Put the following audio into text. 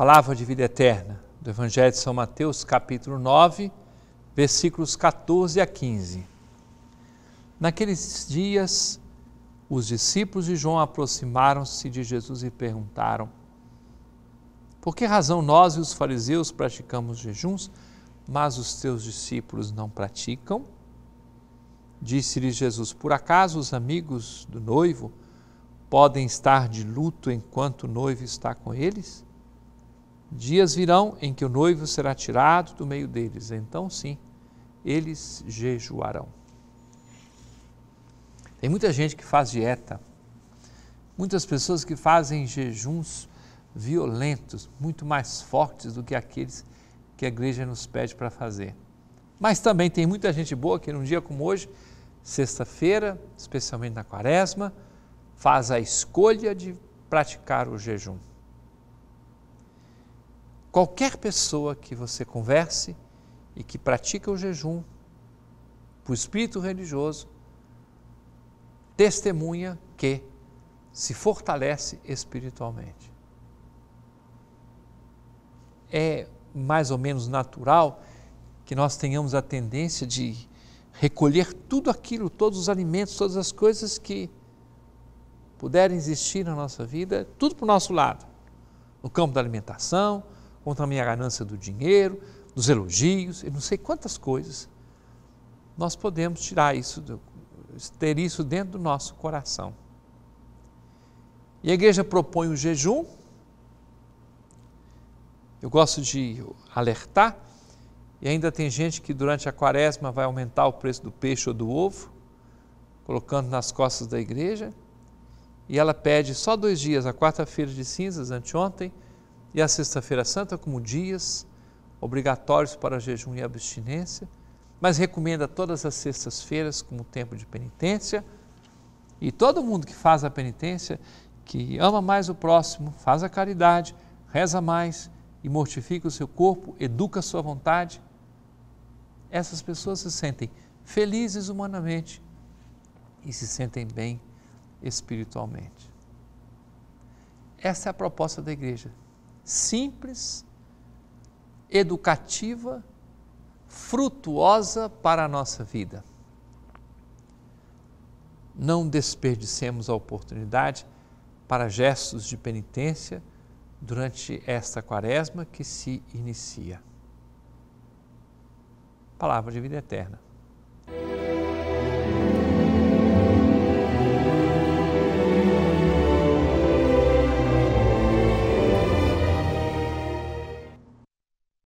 Palavra de vida eterna do Evangelho de São Mateus, capítulo 9, versículos 14 a 15. Naqueles dias, os discípulos de João aproximaram-se de Jesus e perguntaram: Por que razão nós e os fariseus praticamos jejuns, mas os teus discípulos não praticam? disse lhes Jesus: Por acaso os amigos do noivo podem estar de luto enquanto o noivo está com eles? Dias virão em que o noivo será tirado do meio deles, então sim, eles jejuarão. Tem muita gente que faz dieta, muitas pessoas que fazem jejuns violentos, muito mais fortes do que aqueles que a igreja nos pede para fazer. Mas também tem muita gente boa que num dia como hoje, sexta-feira, especialmente na quaresma, faz a escolha de praticar o jejum qualquer pessoa que você converse e que pratica o jejum, o espírito religioso, testemunha que se fortalece espiritualmente. É mais ou menos natural que nós tenhamos a tendência de recolher tudo aquilo, todos os alimentos, todas as coisas que puderem existir na nossa vida, tudo para o nosso lado, no campo da alimentação, contra a minha ganância do dinheiro, dos elogios e não sei quantas coisas. Nós podemos tirar isso, ter isso dentro do nosso coração. E a igreja propõe o jejum. Eu gosto de alertar, e ainda tem gente que durante a quaresma vai aumentar o preço do peixe ou do ovo, colocando nas costas da igreja, e ela pede só dois dias, a quarta-feira de cinzas, anteontem, e a Sexta-feira Santa como dias obrigatórios para jejum e abstinência, mas recomenda todas as sextas-feiras como tempo de penitência. E todo mundo que faz a penitência, que ama mais o próximo, faz a caridade, reza mais e mortifica o seu corpo, educa a sua vontade, essas pessoas se sentem felizes humanamente e se sentem bem espiritualmente. Essa é a proposta da igreja, simples, educativa, frutuosa para a nossa vida. Não desperdicemos a oportunidade para gestos de penitência durante esta quaresma que se inicia. Palavra de vida eterna.